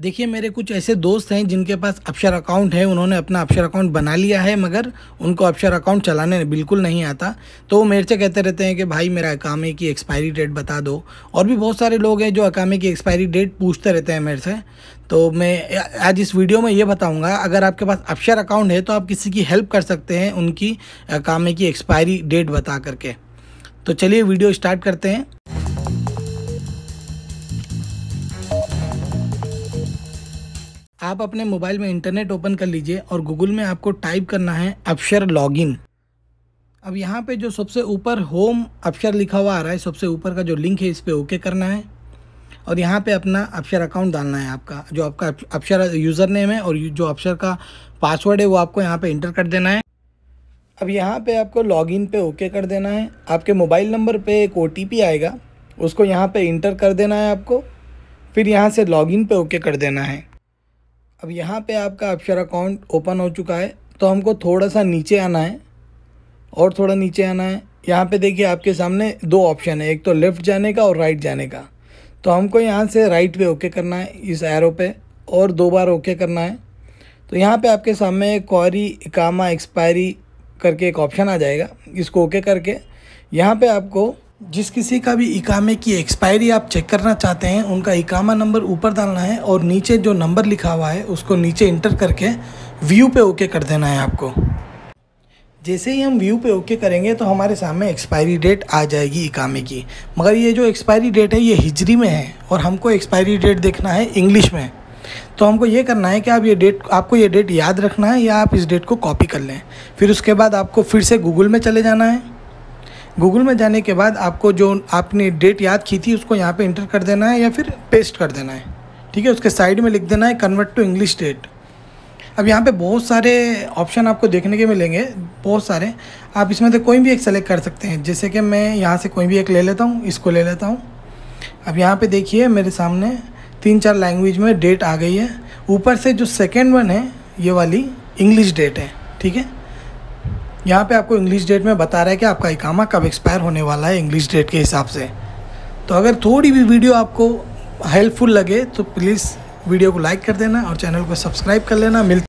देखिए मेरे कुछ ऐसे दोस्त हैं जिनके पास अक्षर अकाउंट है उन्होंने अपना अक्षर अकाउंट बना लिया है मगर उनको अक्षर अकाउंट चलाने बिल्कुल नहीं आता तो वो मेरे से कहते रहते हैं कि भाई मेरा अकामे की एक्सपायरी डेट बता दो और भी बहुत सारे लोग हैं जो अकामे की एक्सपायरी डेट पूछते रहते हैं मेरे से तो मैं आज इस वीडियो में ये बताऊंगा अगर आपके पास अक्षर अकाउंट है तो आप किसी की हेल्प कर सकते हैं उनकी अकामे की एक्सपायरी डेट बता करके तो चलिए वीडियो स्टार्ट करते हैं आप अपने मोबाइल में इंटरनेट ओपन कर लीजिए और गूगल में आपको टाइप करना है अक्षर लॉगिन अब यहाँ पे जो सबसे ऊपर होम अक्षर लिखा हुआ आ रहा है सबसे ऊपर का जो लिंक है इस पर ओके करना है और यहाँ पे अपना अक्षर अकाउंट डालना है आपका जो आपका अक्षर यूज़र नेम है और जो अक्षर का पासवर्ड है वो आपको यहाँ पे इंटर कर देना है अब यहाँ पे आपको लॉगिन पे ओके कर देना है आपके मोबाइल नंबर पे एक ओ आएगा उसको यहाँ पर इंटर कर देना है आपको फिर यहाँ से लॉगिन इन ओके कर देना है अब यहाँ पे आपका अक्षर अकाउंट ओपन हो चुका है तो हमको थोड़ा सा नीचे आना है और थोड़ा नीचे आना है यहाँ पे देखिए आपके सामने दो ऑप्शन है एक तो लेफ़्ट जाने का और राइट जाने का तो हमको यहाँ से राइट पे ओके करना है इस एरो पे और दो बार ओके करना है तो यहाँ पे आपके सामने क्वारी कामा एक्सपायरी करके एक ऑप्शन आ जाएगा इसको ओके करके यहाँ पे आपको जिस किसी का भी इकामे की एक्सपायरी आप चेक करना चाहते हैं उनका इकामा नंबर ऊपर डालना है और नीचे जो नंबर लिखा हुआ है उसको नीचे इंटर करके व्यू पे ओके कर देना है आपको जैसे ही हम व्यू पे ओके करेंगे तो हमारे सामने एक्सपायरी डेट आ जाएगी इकामे की मगर ये जो एक्सपायरी डेट है ये हिजरी में है और हमको एक्सपायरी डेट देखना है इंग्लिश में तो हमको ये करना है कि आप ये डेट आपको ये डेट याद रखना है या आप इस डेट को कॉपी कर लें फिर उसके बाद आपको फिर से गूगल में चले जाना है गूगल में जाने के बाद आपको जो आपने डेट याद की थी उसको यहाँ पे इंटर कर देना है या फिर पेस्ट कर देना है ठीक है उसके साइड में लिख देना है कन्वर्ट टू इंग्लिश डेट अब यहाँ पे बहुत सारे ऑप्शन आपको देखने के मिलेंगे बहुत सारे आप इसमें से कोई भी एक सेलेक्ट कर सकते हैं जैसे कि मैं यहाँ से कोई भी एक ले लेता हूँ इसको ले लेता हूँ अब यहाँ पे देखिए मेरे सामने तीन चार लैंग्वेज में डेट आ गई है ऊपर से जो सेकेंड वन है ये वाली इंग्लिश डेट है ठीक है यहाँ पे आपको इंग्लिश डेट में बता रहा है कि आपका इकामा कब एक्सपायर होने वाला है इंग्लिश डेट के हिसाब से तो अगर थोड़ी भी वीडियो आपको हेल्पफुल लगे तो प्लीज़ वीडियो को लाइक कर देना और चैनल को सब्सक्राइब कर लेना मिल